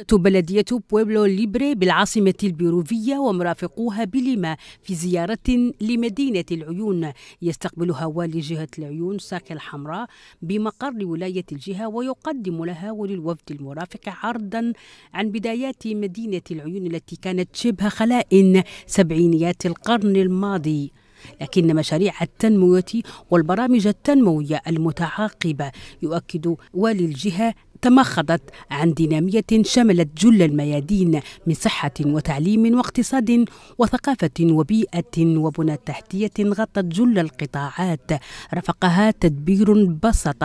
قادة بلدية بويبلو ليبري بالعاصمة البيروفية ومرافقوها بليما في زيارة لمدينة العيون يستقبلها والي جهة العيون ساكي الحمراء بمقر ولاية الجهة ويقدم لها وللوفد المرافق عرضا عن بدايات مدينة العيون التي كانت شبه خلائن سبعينيات القرن الماضي لكن مشاريع التنمية والبرامج التنموية المتعاقبة يؤكد والي الجهة تمخضت عن دينامية شملت جل الميادين من صحة وتعليم واقتصاد وثقافة وبيئة وبنى تحتية غطت جل القطاعات رفقها تدبير بسط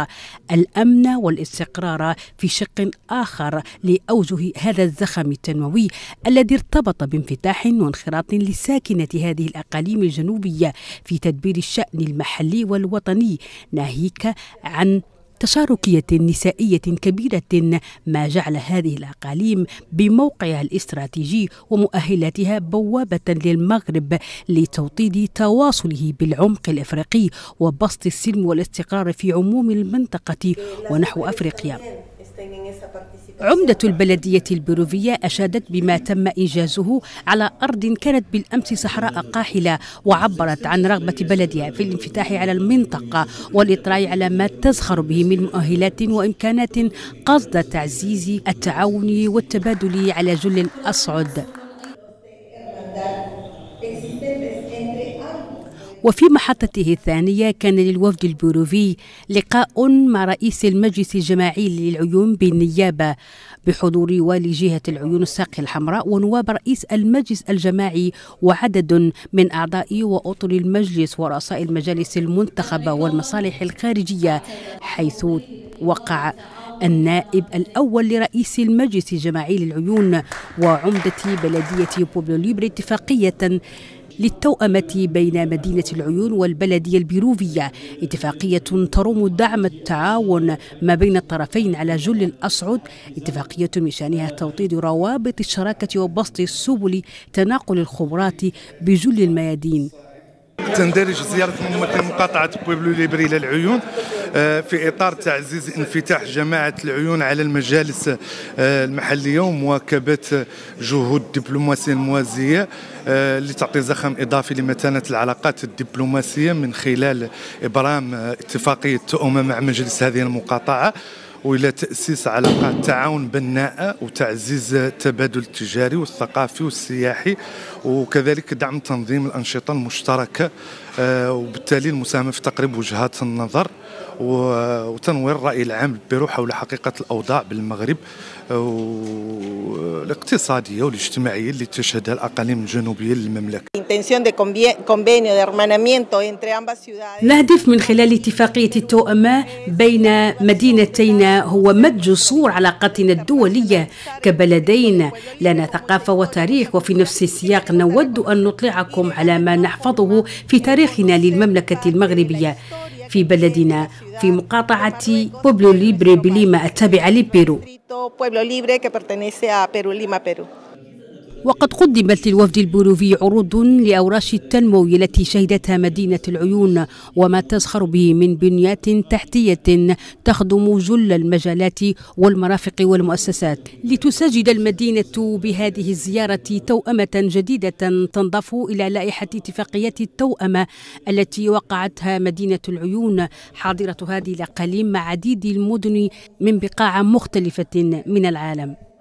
الأمن والاستقرار في شق آخر لأوجه هذا الزخم التنموي الذي ارتبط بانفتاح وانخراط لساكنة هذه الأقاليم الجنوبية في تدبير الشأن المحلي والوطني ناهيك عن تشاركية نسائية كبيرة ما جعل هذه الأقاليم بموقعها الاستراتيجي ومؤهلاتها بوابة للمغرب لتوطيد تواصله بالعمق الإفريقي وبسط السلم والاستقرار في عموم المنطقة ونحو أفريقيا. عمدة البلدية البروفية أشادت بما تم إنجازه على أرض كانت بالأمس صحراء قاحلة وعبرت عن رغبة بلدها في الانفتاح على المنطقة والإطلاع على ما تزخر به من مؤهلات وإمكانات قصد تعزيز التعاون والتبادل على جل الأصعد وفي محطته الثانية كان للوفد البيروفي لقاء مع رئيس المجلس الجماعي للعيون بالنيابة بحضور والي جهة العيون الساقية الحمراء ونواب رئيس المجلس الجماعي وعدد من أعضاء وأطر المجلس ورؤساء المجالس المنتخبة والمصالح الخارجية حيث وقع النائب الأول لرئيس المجلس الجماعي للعيون وعمدة بلدية بوبلو ليبر اتفاقية للتوأمة بين مدينة العيون والبلدية البيروفية اتفاقية تروم دعم التعاون ما بين الطرفين على جل الأصعد اتفاقية من شأنها توطيد روابط الشراكة وبسط السبل تناقل الخبرات بجل الميادين تندرج زيارة مقاطعة بويبلو ليبري إلى العيون آه، في إطار تعزيز انفتاح جماعة العيون على المجالس آه، المحلية ومواكبة جهود الدبلوماسية الموازية آه، لتعطي زخم إضافي لمتانة العلاقات الدبلوماسية من خلال إبرام اتفاقية تؤمه أمم مع مجلس هذه المقاطعة والى تاسيس علاقات تعاون بناءه وتعزيز التبادل التجاري والثقافي والسياحي وكذلك دعم تنظيم الانشطه المشتركه آه، وبالتالي المساهمه في تقريب وجهات النظر وتنوير الراي العام بيرو حول حقيقه الاوضاع بالمغرب آه، الاقتصاديه والاجتماعيه اللي تشهدها الاقاليم الجنوبيه للمملكه نهدف من خلال اتفاقية التوأمة بين مدينتينا هو مد جسور علاقاتنا الدولية كبلدين لنا ثقافة وتاريخ وفي نفس السياق نود أن نطلعكم على ما نحفظه في تاريخنا للمملكة المغربية في بلدنا في مقاطعة بوبلو ليبري بليما التابعة لبيرو. وقد قدمت للوفد البولوفي عروض لأوراش التنمو التي شهدتها مدينة العيون وما تزخر به من بنيات تحتية تخدم جل المجالات والمرافق والمؤسسات لتسجد المدينة بهذه الزيارة توأمة جديدة تنضاف إلى لائحة اتفاقيات التوأمة التي وقعتها مدينة العيون حاضرة هذه الأقاليم مع عديد المدن من بقاع مختلفة من العالم